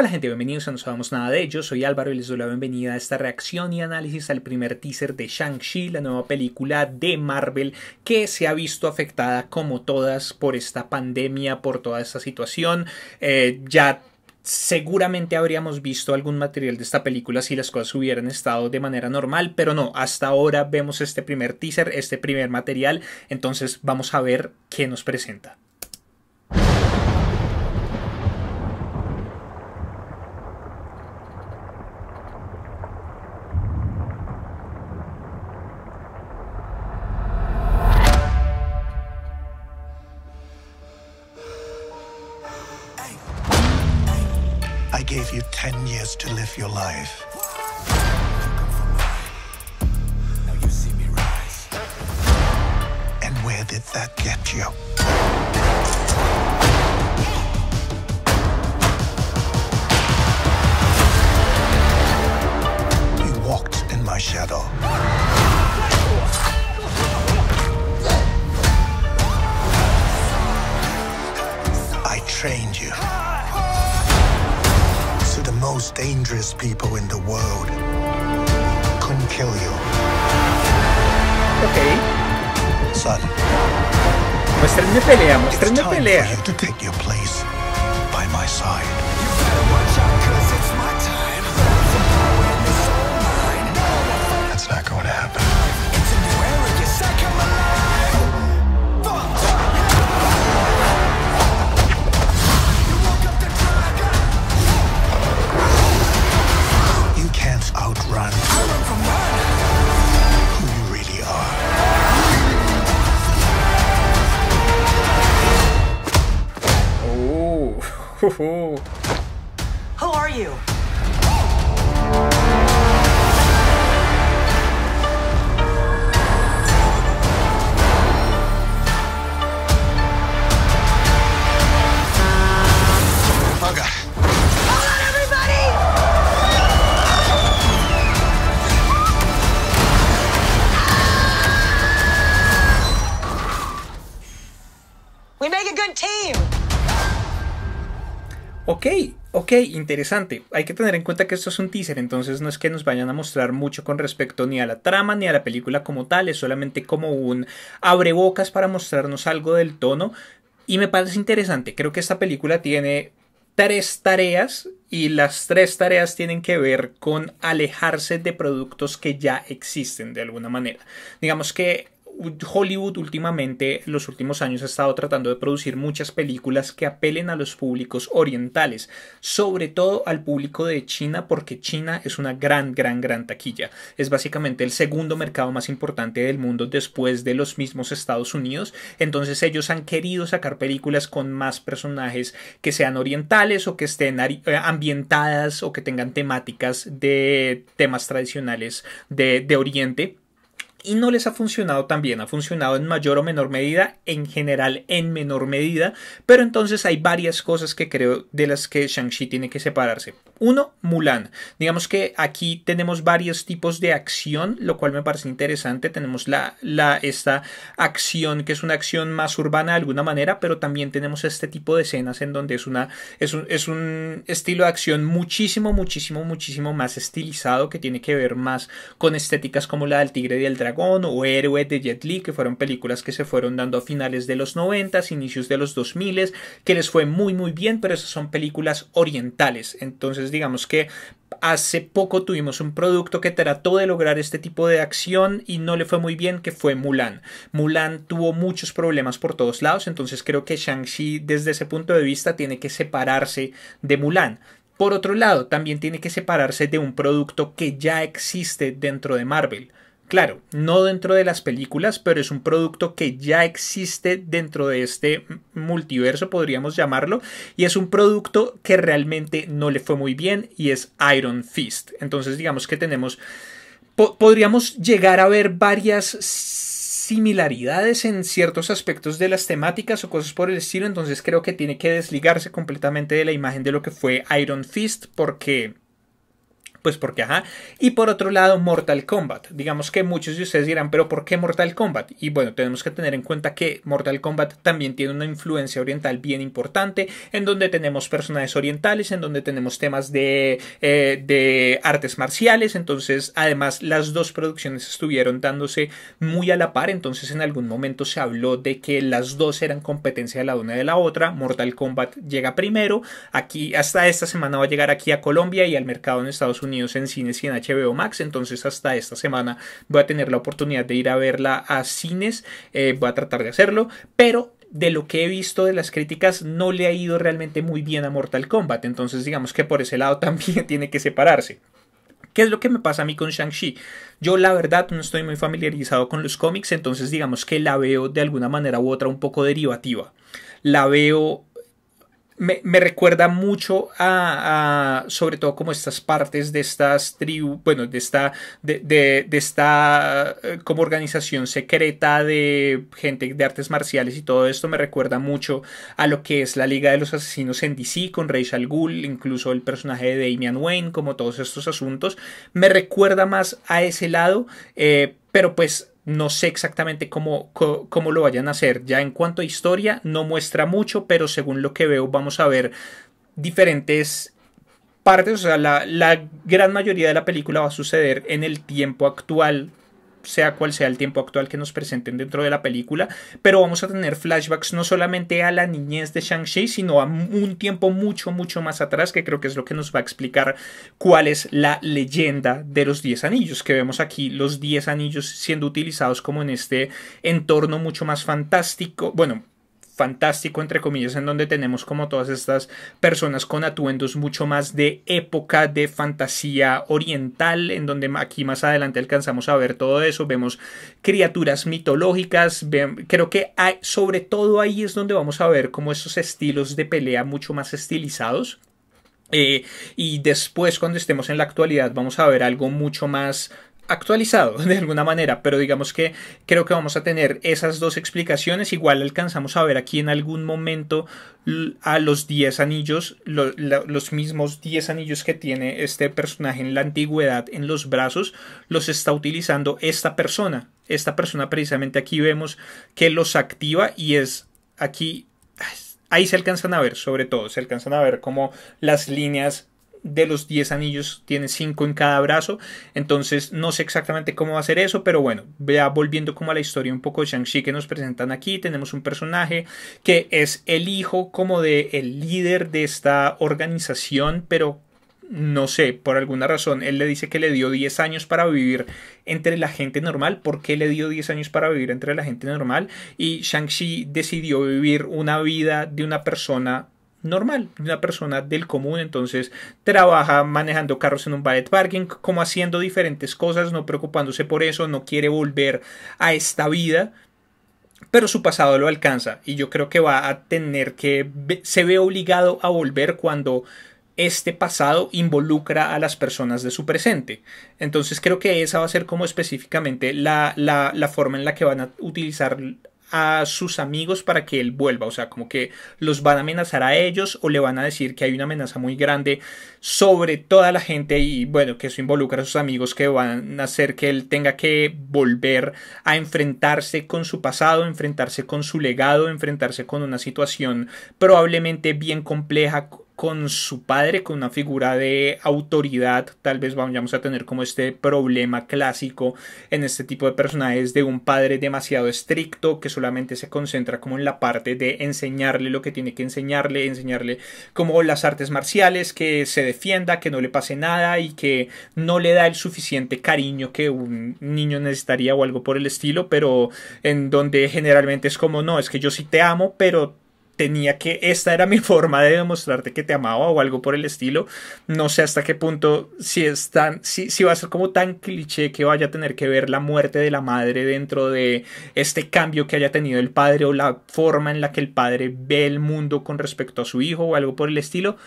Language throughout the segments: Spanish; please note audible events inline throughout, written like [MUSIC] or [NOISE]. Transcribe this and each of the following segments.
Hola gente, bienvenidos a No Sabemos Nada de Ellos, soy Álvaro y les doy la bienvenida a esta reacción y análisis al primer teaser de Shang-Chi, la nueva película de Marvel que se ha visto afectada como todas por esta pandemia, por toda esta situación. Eh, ya seguramente habríamos visto algún material de esta película si las cosas hubieran estado de manera normal, pero no, hasta ahora vemos este primer teaser, este primer material, entonces vamos a ver qué nos presenta. live your life. And where did that get you? You walked in my shadow. I trained you most dangerous people in the world couldn't kill you. Okay. Son. Mostra-me na pele It's time for you to take your place by my side. for ok, interesante. Hay que tener en cuenta que esto es un teaser, entonces no es que nos vayan a mostrar mucho con respecto ni a la trama ni a la película como tal, es solamente como un abrebocas para mostrarnos algo del tono. Y me parece interesante, creo que esta película tiene tres tareas y las tres tareas tienen que ver con alejarse de productos que ya existen de alguna manera. Digamos que Hollywood últimamente, los últimos años, ha estado tratando de producir muchas películas que apelen a los públicos orientales, sobre todo al público de China, porque China es una gran, gran, gran taquilla. Es básicamente el segundo mercado más importante del mundo después de los mismos Estados Unidos. Entonces ellos han querido sacar películas con más personajes que sean orientales o que estén eh, ambientadas o que tengan temáticas de temas tradicionales de, de Oriente y no les ha funcionado tan bien. Ha funcionado en mayor o menor medida, en general en menor medida, pero entonces hay varias cosas que creo de las que Shang-Chi tiene que separarse. Uno, Mulan. Digamos que aquí tenemos varios tipos de acción, lo cual me parece interesante. Tenemos la, la, esta acción que es una acción más urbana de alguna manera, pero también tenemos este tipo de escenas en donde es, una, es, un, es un estilo de acción muchísimo, muchísimo, muchísimo más estilizado que tiene que ver más con estéticas como la del tigre y el dragón o Héroe de Jet Li, que fueron películas que se fueron dando a finales de los 90, inicios de los 2000, que les fue muy muy bien, pero esas son películas orientales. Entonces digamos que hace poco tuvimos un producto que trató de lograr este tipo de acción y no le fue muy bien, que fue Mulan. Mulan tuvo muchos problemas por todos lados, entonces creo que Shang-Chi desde ese punto de vista tiene que separarse de Mulan. Por otro lado, también tiene que separarse de un producto que ya existe dentro de Marvel. Claro, no dentro de las películas, pero es un producto que ya existe dentro de este multiverso, podríamos llamarlo, y es un producto que realmente no le fue muy bien y es Iron Fist. Entonces digamos que tenemos, podríamos llegar a ver varias similaridades en ciertos aspectos de las temáticas o cosas por el estilo, entonces creo que tiene que desligarse completamente de la imagen de lo que fue Iron Fist porque pues porque, ajá. Y por otro lado, Mortal Kombat. Digamos que muchos de ustedes dirán, pero ¿por qué Mortal Kombat? Y bueno, tenemos que tener en cuenta que Mortal Kombat también tiene una influencia oriental bien importante, en donde tenemos personajes orientales, en donde tenemos temas de, eh, de artes marciales. Entonces, además, las dos producciones estuvieron dándose muy a la par. Entonces, en algún momento se habló de que las dos eran competencia de la una de la otra. Mortal Kombat llega primero. Aquí, hasta esta semana va a llegar aquí a Colombia y al mercado en Estados Unidos en cines y en HBO Max. Entonces hasta esta semana voy a tener la oportunidad de ir a verla a cines. Eh, voy a tratar de hacerlo. Pero de lo que he visto de las críticas no le ha ido realmente muy bien a Mortal Kombat. Entonces digamos que por ese lado [LAUGHS] también tiene que separarse. ¿Qué es lo que me pasa a mí con Shang-Chi? Yo la verdad no estoy muy familiarizado con los cómics, entonces digamos que la veo de alguna manera u otra un poco derivativa. La veo me, recuerda mucho a, sobre todo como estas partes de estas tribus, bueno, de esta, de, de, esta eh, como organización secreta de gente de artes marciales y todo esto me recuerda mucho a lo que es la Liga de los Asesinos en DC con Rachel Gould, incluso el personaje de Damian Wayne, como todos estos asuntos, me recuerda más a ese lado, eh, pero pues no sé exactamente cómo, lo vayan a hacer. Ya en cuanto a historia, no muestra mucho, pero según lo que veo, vamos a ver diferentes partes. O sea, la, la gran mayoría de la película va a suceder en el tiempo actual sea cual sea el tiempo actual que nos presenten dentro de la película, pero vamos a tener flashbacks no solamente a la niñez de Shang-Chi, sino a un tiempo mucho, mucho más atrás, que creo que es lo que nos va a explicar cuál es la leyenda de los 10 anillos, que vemos aquí los 10 anillos siendo utilizados como en este entorno mucho más fantástico, bueno, fantástico, entre comillas, en donde tenemos como todas estas personas con atuendos mucho más de época, de fantasía oriental, en donde aquí más adelante alcanzamos a ver todo eso, vemos criaturas mitológicas, creo que sobre todo ahí es donde vamos a ver como esos estilos de pelea mucho más estilizados. Eh, y después cuando estemos en la actualidad vamos a ver algo mucho más actualizado [LAUGHS] de alguna manera, pero digamos que creo que vamos a tener esas dos explicaciones. Igual alcanzamos a ver aquí en algún momento a los 10 anillos, los mismos 10 anillos que tiene este personaje en la antigüedad en los brazos, los está utilizando esta persona. Esta persona precisamente aquí vemos que los activa y es aquí ahí se alcanzan a ver, sobre todo, se alcanzan a ver como las líneas de los 10 anillos tiene 5 en cada brazo. Entonces no sé exactamente cómo va a ser eso, pero bueno, vea volviendo como a la historia un poco de Shang-Chi que nos presentan aquí, tenemos un personaje que es el hijo como de el líder de esta organización, pero no sé, por alguna razón, él le dice que le dio 10 años para vivir entre la gente normal. ¿Por qué le dio 10 años para vivir entre la gente normal? Y Shang-Chi decidió vivir una vida de una persona normal, una persona del común, entonces trabaja manejando carros en un ballet parking, como haciendo diferentes cosas, no preocupándose por eso, no quiere volver a esta vida, pero su pasado lo alcanza y yo creo que va a tener que, se ve obligado a volver cuando este pasado involucra a las personas de su presente. Entonces creo que esa va a ser como específicamente la, la, la forma en la que van a utilizar a sus amigos para que él vuelva, o sea, como que los van a amenazar a ellos o le van a decir que hay una amenaza muy grande sobre toda la gente y bueno, que eso involucra a sus amigos que van a hacer que él tenga que volver a enfrentarse con su pasado, enfrentarse con su legado, enfrentarse con una situación probablemente bien compleja con su padre, con una figura de autoridad, tal vez vamos a tener como este problema clásico en este tipo de personajes de un padre demasiado estricto que solamente se concentra como en la parte de enseñarle lo que tiene que enseñarle, enseñarle como las artes marciales, que se defienda, que no le pase nada y que no le da el suficiente cariño que un niño necesitaría o algo por el estilo, pero en donde generalmente es como no, es que yo sí te amo, pero tenía que, esta era mi [LAUGHS] forma de demostrarte que te amaba o algo por el estilo. No sé hasta qué punto, si es tan, si, si va a ser como tan cliché que vaya a tener que ver la muerte de la madre dentro de este cambio que haya tenido el padre o la forma en la que el padre ve el mundo con respecto a su hijo o algo por el estilo.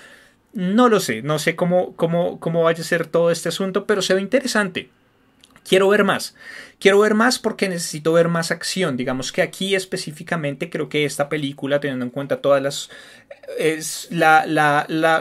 No lo sé, no sé cómo, cómo, cómo vaya a ser todo este asunto, pero se ve interesante quiero ver más. Quiero ver más porque necesito ver más acción. Digamos que aquí específicamente creo que esta película, teniendo en cuenta todas las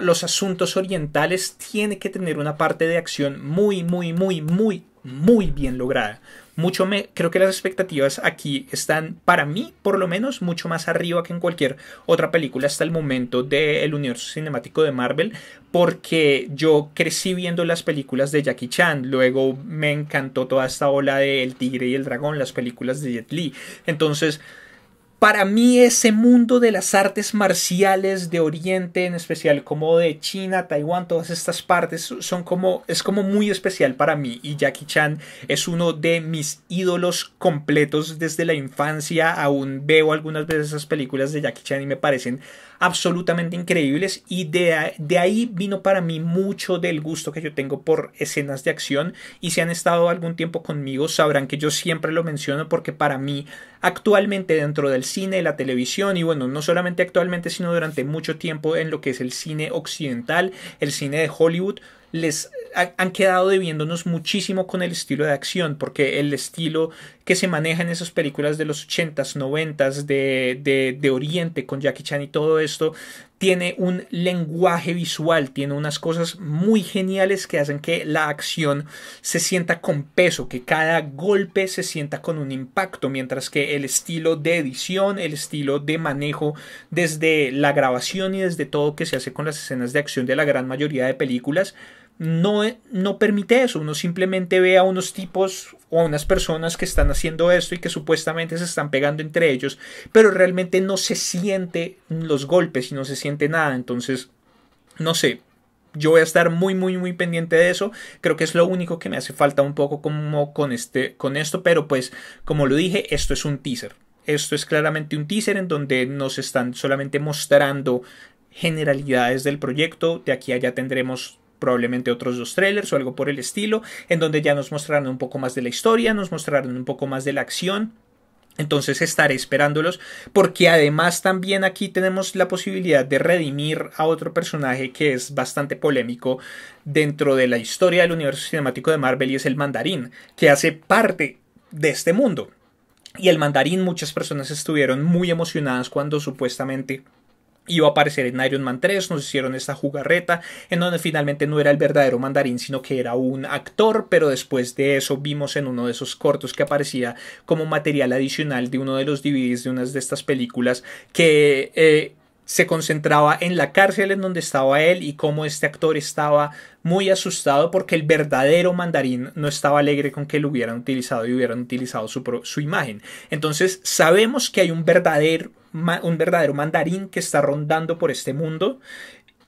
los asuntos orientales, tiene que tener una parte de acción muy, muy, muy, muy, muy bien lograda mucho me, creo que las expectativas aquí están, para mí por lo menos, mucho más arriba que en cualquier otra película hasta el momento del universo cinemático de Marvel, porque yo crecí viendo las películas de Jackie Chan, luego me encantó toda esta ola de El Tigre y el Dragón, las películas de Jet Li, entonces para mí ese mundo de las artes marciales de Oriente, en especial como de China, Taiwán, todas estas partes son como es como muy especial para mí y Jackie Chan es uno de mis ídolos completos desde la infancia. Aún veo algunas veces esas películas de Jackie Chan y me parecen absolutamente increíbles y de, de, ahí vino para mí mucho del gusto que yo tengo por escenas de acción y si han estado algún tiempo conmigo sabrán que yo siempre lo menciono porque para mí actualmente dentro del cine, la televisión y bueno, no solamente actualmente sino durante mucho tiempo en lo que es el cine occidental, el cine de Hollywood, les han quedado debiéndonos muchísimo con el estilo de acción, porque el estilo que se maneja en esas películas de los 80s, 90s, de, de, de Oriente con Jackie Chan y todo esto, tiene un lenguaje visual, tiene unas cosas muy geniales que hacen que la acción se sienta con peso, que cada golpe se sienta con un impacto, mientras que el estilo de edición, el estilo de manejo desde la grabación y desde todo que se hace con las escenas de acción de la gran mayoría de películas, no, no permite eso. Uno simplemente ve a unos tipos o a unas personas que están haciendo esto y que supuestamente se están pegando entre ellos, pero realmente no se siente los golpes y no se siente nada. Entonces, no sé, yo voy a estar muy, muy, muy pendiente de eso. Creo que es lo único que me hace falta un poco como con, este, con esto, pero pues como lo dije, esto es un teaser. Esto es claramente un teaser en donde nos están solamente mostrando generalidades del proyecto. De aquí a allá tendremos probablemente otros dos trailers o algo por el estilo, en donde ya nos mostraron un poco más de la historia, nos mostraron un poco más de la acción. Entonces estaré esperándolos porque además también aquí tenemos la posibilidad de redimir a otro personaje que es bastante polémico dentro de la historia del universo cinemático de Marvel y es el mandarín, que hace parte de este mundo. Y el mandarín muchas personas estuvieron muy emocionadas cuando supuestamente iba a aparecer en Iron Man 3, nos hicieron esta jugarreta en donde finalmente no era el verdadero mandarín sino que era un actor, pero después de eso vimos en uno de esos cortos que aparecía como material adicional de uno de los DVDs de una de estas películas que... Eh, se concentraba en la cárcel en donde estaba él y cómo este actor estaba muy asustado porque el verdadero mandarín no estaba alegre con que lo hubieran utilizado y hubieran utilizado su, su imagen. Entonces sabemos que hay un verdadero, un verdadero mandarín que está rondando por este mundo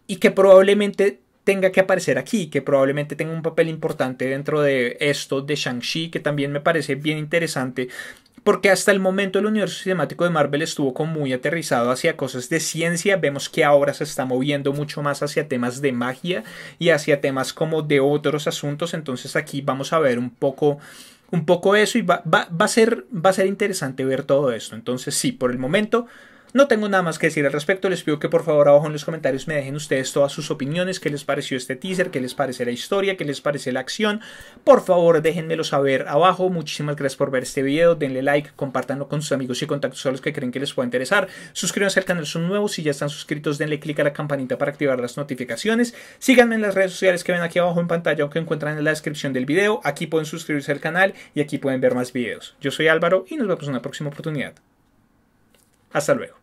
y que probablemente tenga que aparecer aquí, que probablemente tenga un papel importante dentro de esto de Shang-Chi, que también me parece bien interesante porque hasta el momento el universo sistemático de Marvel estuvo como muy aterrizado hacia cosas de ciencia, vemos que ahora se está moviendo mucho más hacia temas de magia y hacia temas como de otros asuntos, entonces aquí vamos a ver un poco un poco eso y va, va, va, a, ser, va a ser interesante ver todo esto, entonces sí, por el momento no tengo nada más que decir al respecto, les pido que por favor abajo en los comentarios me dejen ustedes todas sus opiniones, qué les pareció este teaser, qué les parece la historia, qué les parece la acción. Por favor, déjenmelo saber abajo. Muchísimas gracias por ver este video, denle like, compártanlo con sus amigos y contactos a los que creen que les pueda interesar. Suscríbanse al canal, si son nuevos, si ya están suscritos denle click a la campanita para activar las notificaciones. Síganme en las redes sociales que ven aquí abajo en pantalla o que encuentran en la descripción del video. Aquí pueden suscribirse al canal y aquí pueden ver más videos. Yo soy Álvaro y nos vemos en una próxima oportunidad. Hasta luego.